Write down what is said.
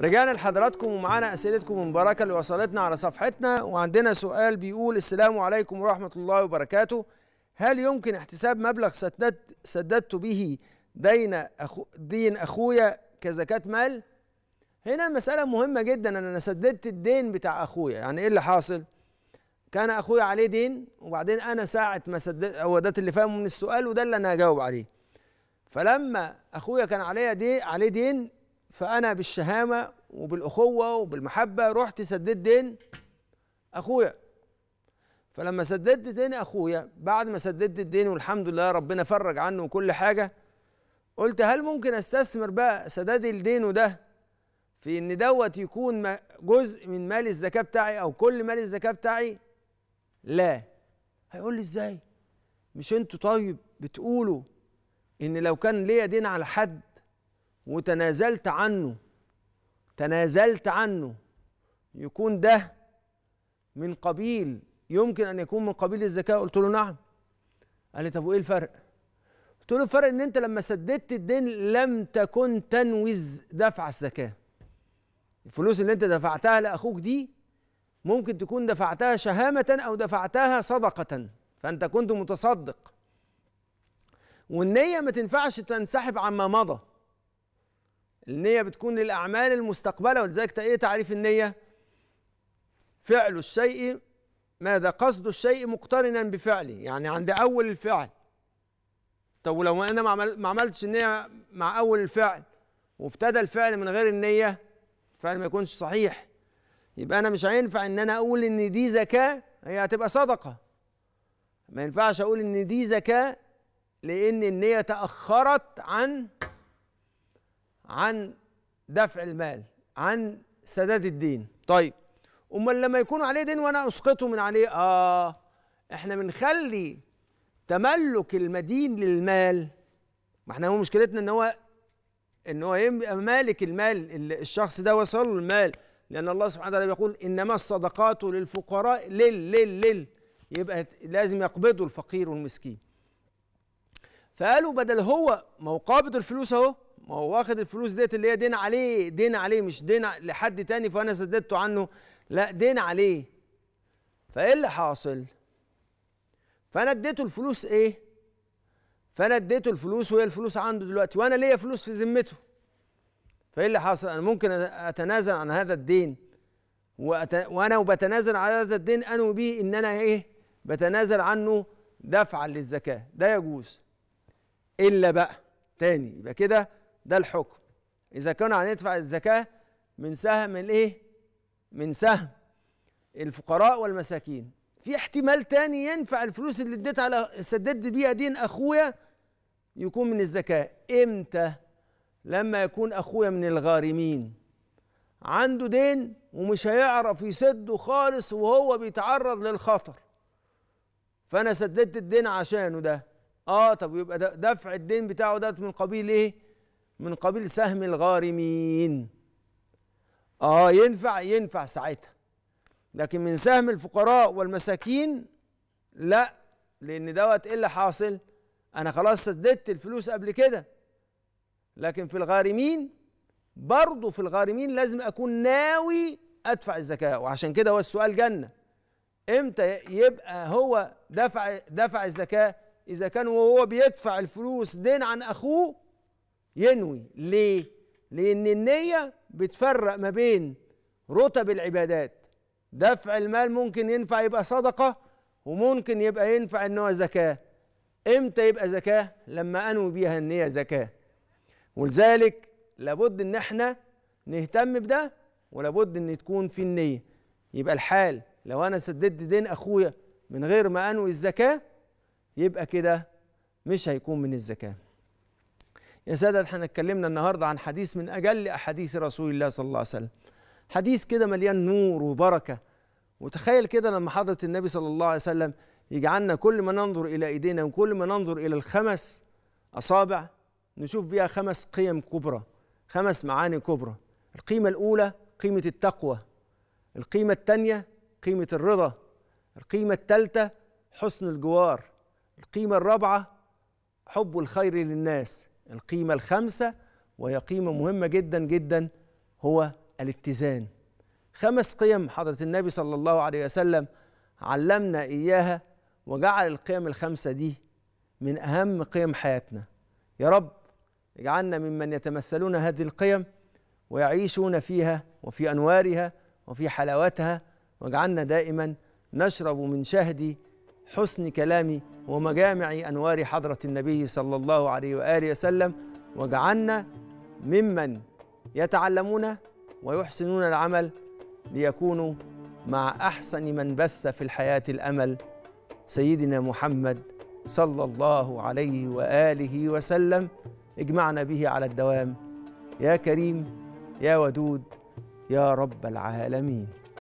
رجعنا لحضراتكم ومعانا اسئلتكم المباركه اللي وصلتنا على صفحتنا وعندنا سؤال بيقول السلام عليكم ورحمه الله وبركاته هل يمكن احتساب مبلغ سددت سددت به دين أخو دين اخويا كزكاه مال؟ هنا مساله مهمه جدا ان انا سددت الدين بتاع اخويا يعني ايه اللي حاصل؟ كان اخويا عليه دين وبعدين انا ساعه ما سددت هو ده اللي فاهمه من السؤال وده اللي انا هجاوب عليه. فلما اخويا كان عليا دي عليه دين فأنا بالشهامة وبالأخوة وبالمحبة رحت سددت دين أخويا فلما سددت دين أخويا بعد ما سددت الدين والحمد لله ربنا فرج عنه وكل حاجة قلت هل ممكن استثمر بقى سداد الدين ده في ان دوت يكون جزء من مال الزكاه بتاعي او كل مال الزكاه بتاعي لا هيقول لي ازاي مش انتوا طيب بتقولوا ان لو كان ليا دين على حد وتنازلت عنه تنازلت عنه يكون ده من قبيل يمكن ان يكون من قبيل الزكاه قلت له نعم قال لي طب وايه الفرق قلت له الفرق ان انت لما سددت الدين لم تكن تنوي دفع الزكاه الفلوس اللي انت دفعتها لاخوك دي ممكن تكون دفعتها شهامه او دفعتها صدقه فانت كنت متصدق والنيه ما تنفعش تنسحب عما مضى النية بتكون للأعمال المستقبلة ولذلك إيه تعريف النية؟ فعل الشيء ماذا قصد الشيء مقترنا بفعله يعني عند أول الفعل طب ولو أنا ما عملتش النية مع أول الفعل وابتدى الفعل من غير النية فعل ما يكونش صحيح يبقى أنا مش هينفع إن أنا أقول إن دي زكاة هي هتبقى صدقة ما ينفعش أقول إن دي زكاة لأن النية تأخرت عن عن دفع المال عن سداد الدين طيب امال لما يكون عليه دين وانا اسقطه من عليه اه احنا بنخلي تملك المدين للمال ما احنا هو مشكلتنا ان هو ان هو يبقى مالك المال الشخص ده وصل له المال لان الله سبحانه وتعالى بيقول انما الصدقات للفقراء لل لل لل يبقى لازم يقبضه الفقير والمسكين فقالوا بدل هو ما هو قابض الفلوس اهو ما هو واخد الفلوس ديت اللي هي دين عليه دين عليه مش دين لحد تاني فانا سددته عنه لا دين عليه فايه اللي حاصل فانا اديته الفلوس ايه فانا اديته الفلوس وهي الفلوس عنده دلوقتي وانا ليا فلوس في ذمته فايه اللي حاصل انا ممكن اتنازل عن هذا الدين وأت... وانا وبتنازل على هذا الدين انوي به ان انا ايه بتنازل عنه دفعا للزكاه ده يجوز الا بقى تاني يبقى كده ده الحكم إذا كنا هندفع الزكاة من سهم الإيه؟ من سهم الفقراء والمساكين في احتمال تاني ينفع الفلوس اللي اديت على سددت بيها دين أخويا يكون من الزكاة إمتى؟ لما يكون أخويا من الغارمين عنده دين ومش هيعرف يسده خالص وهو بيتعرض للخطر فأنا سددت الدين عشانه ده اه طب يبقى دفع الدين بتاعه ده من قبيل ايه من قبيل سهم الغارمين اه ينفع ينفع ساعتها لكن من سهم الفقراء والمساكين لا لان دوت ايه اللي حاصل انا خلاص سددت الفلوس قبل كده لكن في الغارمين برضه في الغارمين لازم اكون ناوي ادفع الزكاه وعشان كده هو السؤال جنه امتى يبقى هو دفع دفع الزكاه اذا كان وهو بيدفع الفلوس دين عن اخوه ينوي ليه لان النيه بتفرق ما بين رتب العبادات دفع المال ممكن ينفع يبقى صدقه وممكن يبقى ينفع ان هو زكاه امتى يبقى زكاه لما انوي بيها ان هي زكاه ولذلك لابد ان احنا نهتم بده ولابد ان تكون في النيه يبقى الحال لو انا سددت دين اخويا من غير ما انوي الزكاه يبقى كده مش هيكون من الزكاه يا سادة احنا اتكلمنا النهاردة عن حديث من أجل أحاديث رسول الله صلى الله عليه وسلم حديث كده مليان نور وبركة وتخيل كده لما حضرة النبي صلى الله عليه وسلم يجعلنا كل ما ننظر إلى إيدينا وكل ما ننظر إلى الخمس أصابع نشوف بيها خمس قيم كبرى خمس معاني كبرى القيمة الأولى قيمة التقوى القيمة الثانية قيمة الرضا القيمة الثالثة حسن الجوار القيمة الرابعة حب الخير للناس القيمة الخامسة وهي قيمة مهمة جدا جدا هو الاتزان خمس قيم حضرة النبي صلى الله عليه وسلم علمنا إياها وجعل القيم الخمسة دي من أهم قيم حياتنا يا رب اجعلنا ممن يتمثلون هذه القيم ويعيشون فيها وفي أنوارها وفي حلاوتها واجعلنا دائما نشرب من شهد حسن كلام ومجامع أنوار حضرة النبي صلى الله عليه وآله وسلم واجعلنا ممن يتعلمون ويحسنون العمل ليكونوا مع أحسن من بث في الحياة الأمل سيدنا محمد صلى الله عليه وآله وسلم اجمعنا به على الدوام يا كريم يا ودود يا رب العالمين